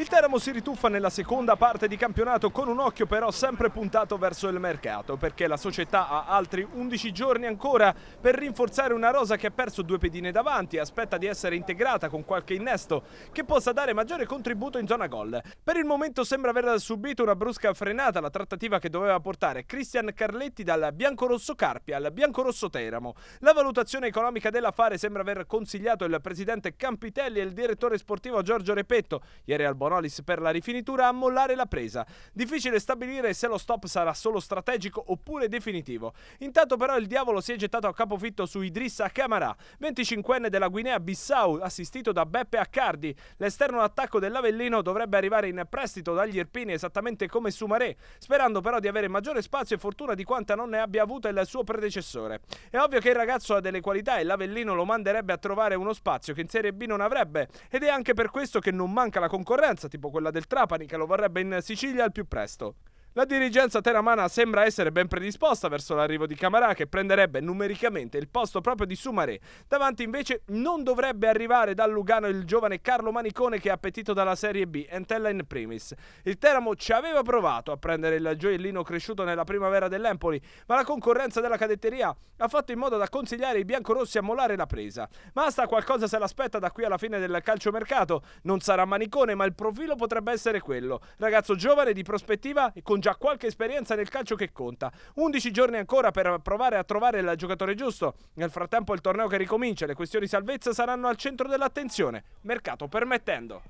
Il Teramo si rituffa nella seconda parte di campionato con un occhio però sempre puntato verso il mercato perché la società ha altri 11 giorni ancora per rinforzare una rosa che ha perso due pedine davanti e aspetta di essere integrata con qualche innesto che possa dare maggiore contributo in zona gol. Per il momento sembra aver subito una brusca frenata la trattativa che doveva portare Cristian Carletti dal biancorosso Carpi al biancorosso Teramo. La valutazione economica dell'affare sembra aver consigliato il presidente Campitelli e il direttore sportivo Giorgio Repetto ieri al Bologna Bonolis per la rifinitura a mollare la presa. Difficile stabilire se lo stop sarà solo strategico oppure definitivo. Intanto però il diavolo si è gettato a capofitto su Idrissa Camara, 25enne della Guinea-Bissau, assistito da Beppe Accardi. L'esterno d'attacco dell'Avellino dovrebbe arrivare in prestito dagli Irpini esattamente come Sumaré, sperando però di avere maggiore spazio e fortuna di quanta non ne abbia avuta il suo predecessore. È ovvio che il ragazzo ha delle qualità e l'Avellino lo manderebbe a trovare uno spazio che in Serie B non avrebbe ed è anche per questo che non manca la concorrenza tipo quella del Trapani che lo vorrebbe in Sicilia al più presto. La dirigenza teramana sembra essere ben predisposta verso l'arrivo di Camarà che prenderebbe numericamente il posto proprio di Sumaré. Davanti invece non dovrebbe arrivare dal Lugano il giovane Carlo Manicone che è appetito dalla Serie B, Entella in primis. Il Teramo ci aveva provato a prendere il gioiellino cresciuto nella primavera dell'Empoli, ma la concorrenza della cadetteria ha fatto in modo da consigliare i biancorossi a molare la presa. Ma Masta qualcosa se l'aspetta da qui alla fine del calciomercato. Non sarà Manicone, ma il profilo potrebbe essere quello. Ragazzo giovane di prospettiva e con con già qualche esperienza nel calcio che conta. 11 giorni ancora per provare a trovare il giocatore giusto. Nel frattempo il torneo che ricomincia, le questioni salvezza saranno al centro dell'attenzione, mercato permettendo.